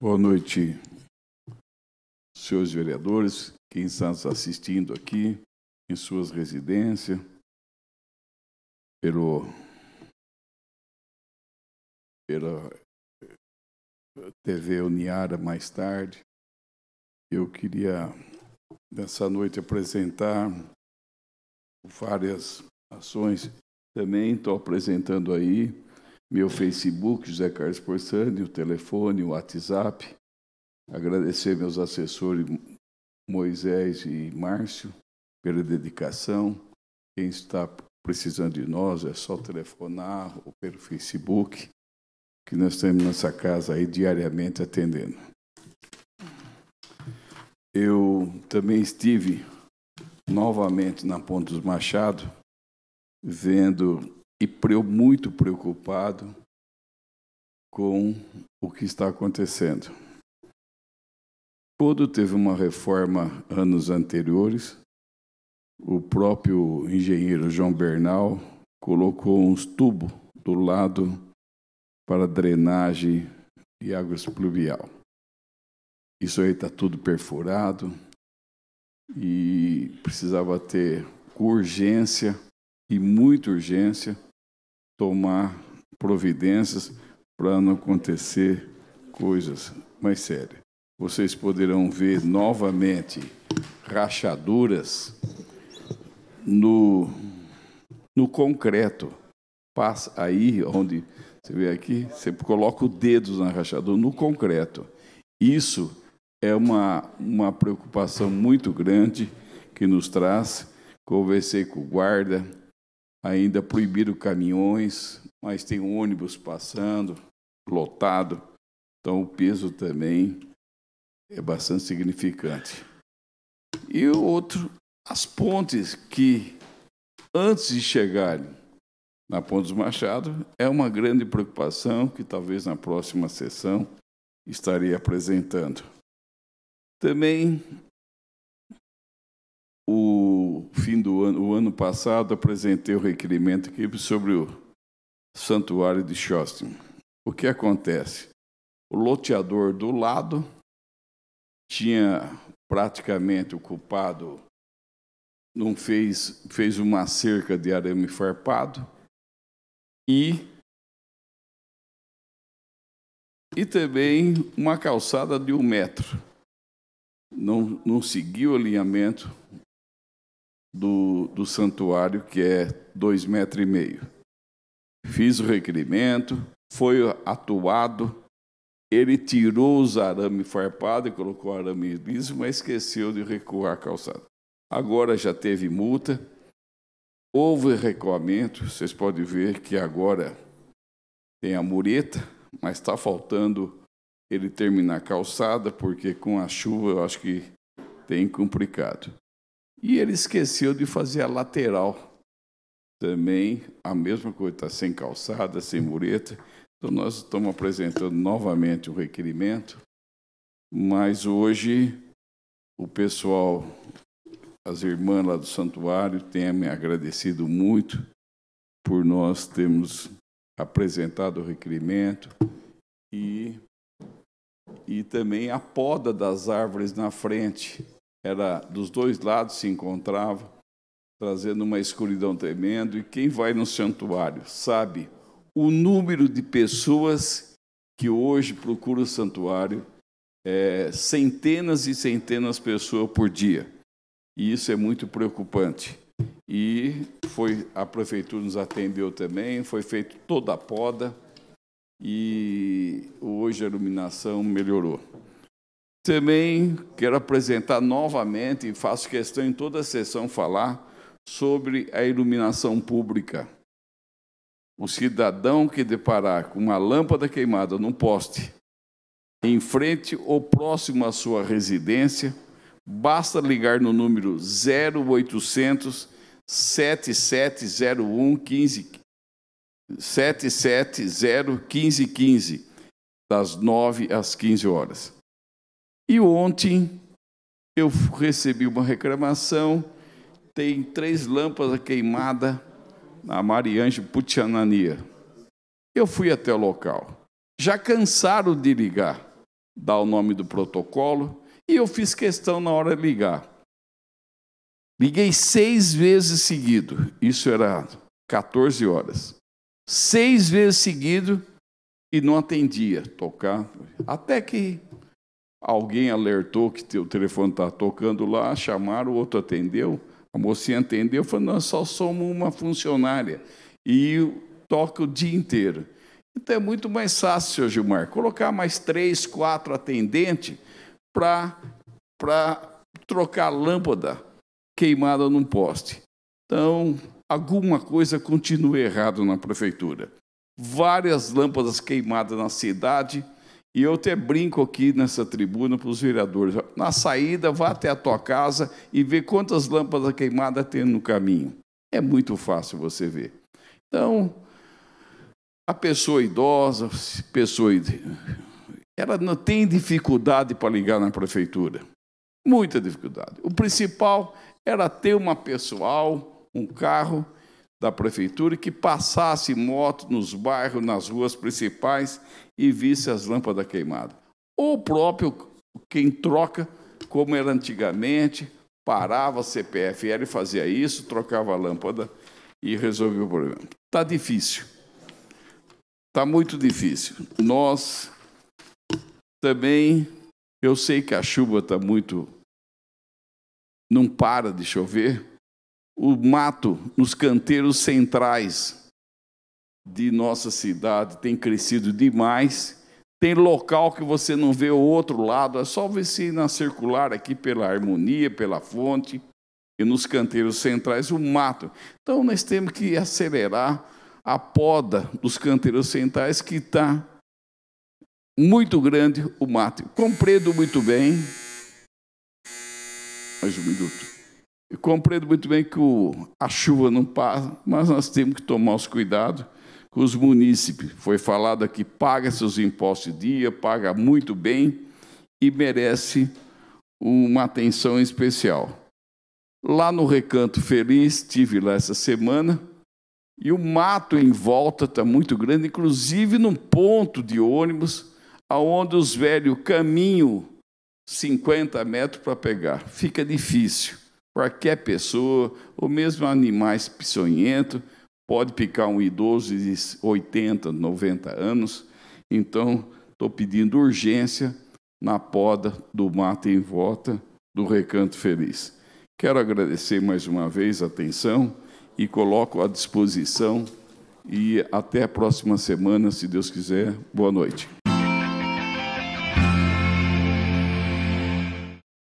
Boa noite, senhores vereadores, quem está nos assistindo aqui em suas residências, pelo, pela TV Uniara mais tarde. Eu queria, nessa noite, apresentar várias ações. Também estou apresentando aí meu Facebook, José Carlos Porçani, o telefone, o WhatsApp. Agradecer meus assessores Moisés e Márcio pela dedicação. Quem está precisando de nós é só telefonar ou pelo Facebook, que nós temos nessa casa aí diariamente atendendo. Eu também estive novamente na Ponta dos Machado, vendo e muito preocupado com o que está acontecendo. Todo teve uma reforma anos anteriores. O próprio engenheiro João Bernal colocou uns tubos do lado para drenagem de águas pluvial. Isso aí está tudo perfurado e precisava ter urgência e muita urgência tomar providências para não acontecer coisas mais sérias. Vocês poderão ver novamente rachaduras no, no concreto. Passa aí onde você vê aqui, você coloca o dedo na rachadura no concreto. Isso é uma, uma preocupação muito grande que nos traz. Conversei com o guarda, ainda proibiram caminhões, mas tem um ônibus passando, lotado, então o peso também é bastante significante. E o outro, as pontes que antes de chegarem na Ponte dos Machado, é uma grande preocupação que talvez na próxima sessão estarei apresentando. Também o fim do ano, o ano passado, apresentei o requerimento aqui sobre o Santuário de Shostin. O que acontece? O loteador do lado tinha praticamente ocupado, não fez, fez uma cerca de arame farpado e e também uma calçada de um metro. Não, não seguiu o alinhamento do, do santuário, que é dois metros e meio. Fiz o requerimento, foi atuado, ele tirou os arame farpado e colocou arame liso, mas esqueceu de recuar a calçada. Agora já teve multa, houve recuamento, vocês podem ver que agora tem a mureta, mas está faltando ele terminar a calçada, porque com a chuva eu acho que tem complicado. E ele esqueceu de fazer a lateral. Também a mesma coisa, está sem calçada, sem mureta. Então nós estamos apresentando novamente o requerimento, mas hoje o pessoal, as irmãs lá do santuário, têm me agradecido muito por nós termos apresentado o requerimento e, e também a poda das árvores na frente era dos dois lados se encontrava, trazendo uma escuridão tremenda. E quem vai no santuário sabe o número de pessoas que hoje procuram o santuário, é, centenas e centenas de pessoas por dia. E isso é muito preocupante. E foi a prefeitura nos atendeu também, foi feito toda a poda e hoje a iluminação melhorou. Também quero apresentar novamente, e faço questão em toda a sessão falar, sobre a iluminação pública. O cidadão que deparar com uma lâmpada queimada num poste, em frente ou próximo à sua residência, basta ligar no número 0800 7701 15 770 1515, das 9 às 15 horas. E ontem eu recebi uma reclamação, tem três lâmpadas queimadas na Mariange Putianania. Eu fui até o local. Já cansaram de ligar, dar o nome do protocolo, e eu fiz questão na hora de ligar. Liguei seis vezes seguido, isso era 14 horas. Seis vezes seguido e não atendia. Tocar, até que Alguém alertou que o telefone está tocando lá, chamaram, o outro atendeu. A mocinha atendeu e falou: Nós só somos uma funcionária e toca o dia inteiro. Então é muito mais fácil, seu Gilmar, colocar mais três, quatro atendentes para trocar lâmpada queimada num poste. Então, alguma coisa continua errada na prefeitura. Várias lâmpadas queimadas na cidade e eu até brinco aqui nessa tribuna para os vereadores. Na saída, vá até a tua casa e vê quantas lâmpadas queimadas tem no caminho. É muito fácil você ver. Então, a pessoa idosa, pessoa ela não tem dificuldade para ligar na prefeitura. Muita dificuldade. O principal era ter uma pessoal, um carro da prefeitura que passasse moto nos bairros, nas ruas principais e visse as lâmpadas queimadas. Ou próprio quem troca, como era antigamente, parava a CPFL, e fazia isso, trocava a lâmpada e resolvia o problema. Está difícil. Está muito difícil. Nós também, eu sei que a chuva está muito. não para de chover o mato nos canteiros centrais de nossa cidade tem crescido demais. Tem local que você não vê o outro lado, é só ver se na circular aqui pela harmonia, pela fonte e nos canteiros centrais o mato. Então nós temos que acelerar a poda dos canteiros centrais que está muito grande o mato. Compreendo muito bem. Mais um minuto. Eu compreendo muito bem que o, a chuva não passa, mas nós temos que tomar os cuidados com os munícipes. Foi falado aqui, paga seus impostos de dia, paga muito bem e merece uma atenção especial. Lá no Recanto Feliz, estive lá essa semana, e o mato em volta está muito grande, inclusive num ponto de ônibus, aonde os velhos caminham 50 metros para pegar. Fica difícil. Qualquer pessoa, ou mesmo animais peçonhentos, pode picar um idoso de 80, 90 anos. Então, estou pedindo urgência na poda do mato em volta do Recanto Feliz. Quero agradecer mais uma vez a atenção e coloco à disposição. E até a próxima semana, se Deus quiser. Boa noite.